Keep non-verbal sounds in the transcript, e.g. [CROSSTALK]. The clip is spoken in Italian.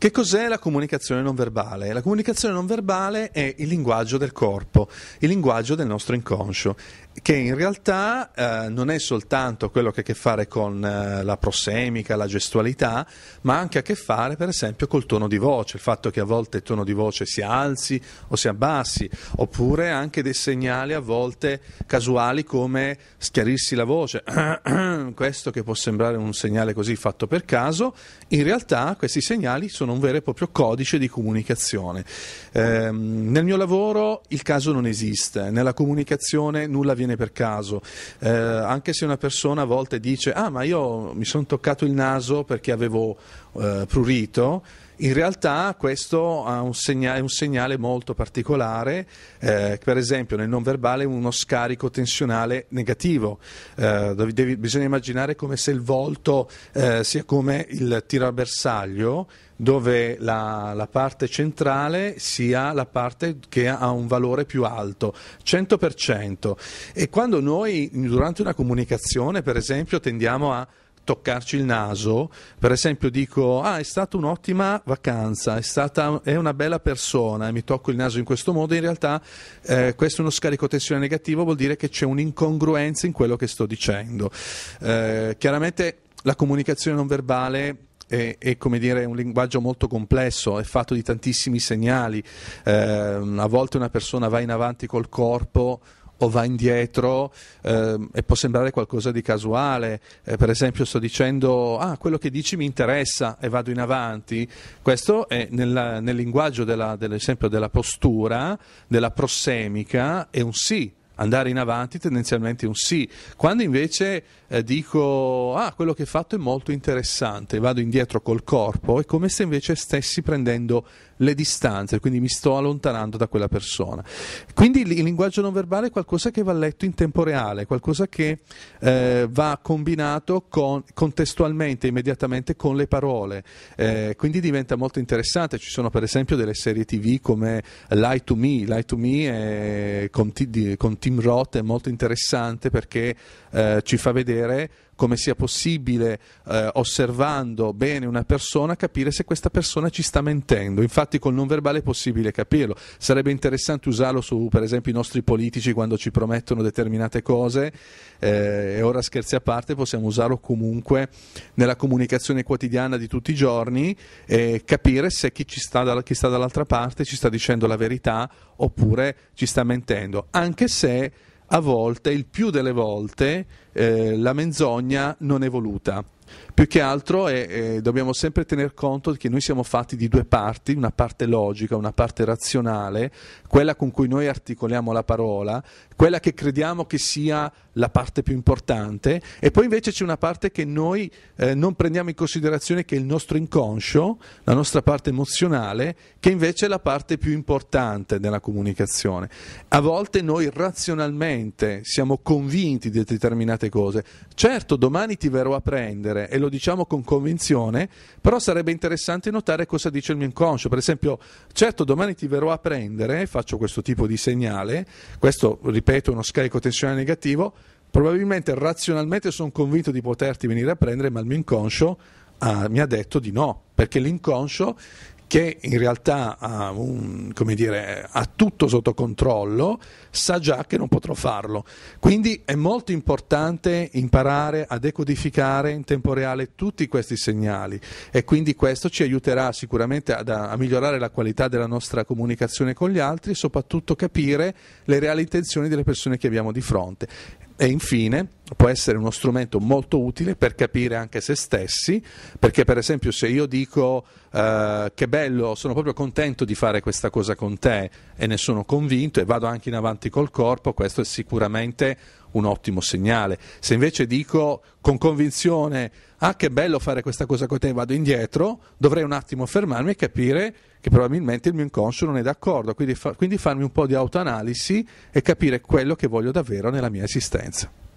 Che cos'è la comunicazione non verbale? La comunicazione non verbale è il linguaggio del corpo, il linguaggio del nostro inconscio, che in realtà eh, non è soltanto quello che ha a che fare con eh, la prosemica, la gestualità, ma anche a che fare per esempio col tono di voce, il fatto che a volte il tono di voce si alzi o si abbassi, oppure anche dei segnali a volte casuali come schiarirsi la voce, [CLEARS THROAT] questo che può sembrare un segnale così fatto per caso, in realtà questi segnali sono sono un vero e proprio codice di comunicazione. Eh, nel mio lavoro il caso non esiste, nella comunicazione nulla viene per caso, eh, anche se una persona a volte dice ah ma io mi sono toccato il naso perché avevo eh, prurito, in realtà questo è un segnale, un segnale molto particolare, eh, per esempio nel non verbale uno scarico tensionale negativo, eh, devi, bisogna immaginare come se il volto eh, sia come il tiro a bersaglio dove la, la, parte centrale sia la parte che ha un valore più alto, 100%. E quando noi durante una comunicazione, per esempio, tendiamo a toccarci il naso, per esempio dico ah è stata un'ottima vacanza, è, stata, è una bella persona e mi tocco il naso in questo modo, in realtà eh, questo è uno scarico tensione negativo, vuol dire che c'è un'incongruenza in quello che sto dicendo. Eh, chiaramente la comunicazione non verbale è, è, come dire un linguaggio molto complesso, è fatto di tantissimi segnali, eh, a volte una persona va in avanti col corpo o va indietro eh, e può sembrare qualcosa di casuale. Eh, per esempio sto dicendo ah quello che dici mi interessa e vado in avanti. Questo è nella, nel linguaggio della, dell'esempio della postura, della prossemica, è un sì, andare in avanti tendenzialmente un sì. Quando invece eh, dico ah, quello che hai fatto è molto interessante, vado indietro col corpo, è come se invece stessi prendendo le distanze, quindi mi sto allontanando da quella persona. Quindi il linguaggio non verbale è qualcosa che va letto in tempo reale, qualcosa che eh, va combinato con, contestualmente, immediatamente con le parole. Eh, quindi diventa molto interessante. Ci sono per esempio delle serie TV come Lie to Me, Lie to Me è, con, con, Tim Roth è molto interessante perché eh, ci fa vedere come sia possibile eh, osservando bene una persona capire se questa persona ci sta mentendo. Infatti col non verbale è possibile capirlo. Sarebbe interessante usarlo su per esempio i nostri politici quando ci promettono determinate cose eh, e ora scherzi a parte possiamo usarlo comunque nella comunicazione quotidiana di tutti i giorni e capire se chi, sta, chi sta dall'altra parte ci sta dicendo la verità oppure ci sta mentendo. Anche se a volte, il più delle volte, eh, la menzogna non è voluta. Più che altro è, è, dobbiamo sempre tener conto che noi siamo fatti di due parti, una parte logica, una parte razionale, quella con cui noi articoliamo la parola, quella che crediamo che sia la parte più importante e poi invece c'è una parte che noi eh, non prendiamo in considerazione che è il nostro inconscio, la nostra parte emozionale, che invece è la parte più importante della comunicazione. A volte noi razionalmente siamo convinti di determinate cose. Certo, domani ti verrò a prendere dire e lo diciamo con convinzione, però sarebbe interessante notare cosa dice il mio inconscio. Per esempio, certo domani ti verrò a prendere, faccio questo tipo di segnale, questo ripeto uno scarico tensionale negativo, probabilmente razionalmente sono convinto di poterti venire a prendere, ma il mio inconscio ah, mi ha detto di no, perché l'inconscio che in realtà ha, un, dire, ha, tutto sotto controllo, sa già che non potrò farlo. Quindi è molto importante imparare a decodificare in tempo reale tutti questi segnali e quindi questo ci aiuterà sicuramente ad, a migliorare la qualità della nostra comunicazione con gli altri e soprattutto capire le reali intenzioni delle persone che abbiamo di fronte e infine può essere uno strumento molto utile per capire anche se stessi, perché per esempio se io dico eh, che bello, sono proprio contento di fare questa cosa con te e ne sono convinto e vado anche in avanti col corpo, questo è sicuramente un ottimo segnale. Se invece dico con convinzione, ah che bello fare questa cosa con te, vado indietro, dovrei un attimo fermarmi e capire che probabilmente il mio inconscio non è d'accordo, quindi, fa- quindi farmi un po' di autoanalisi e capire quello che voglio davvero nella mia esistenza.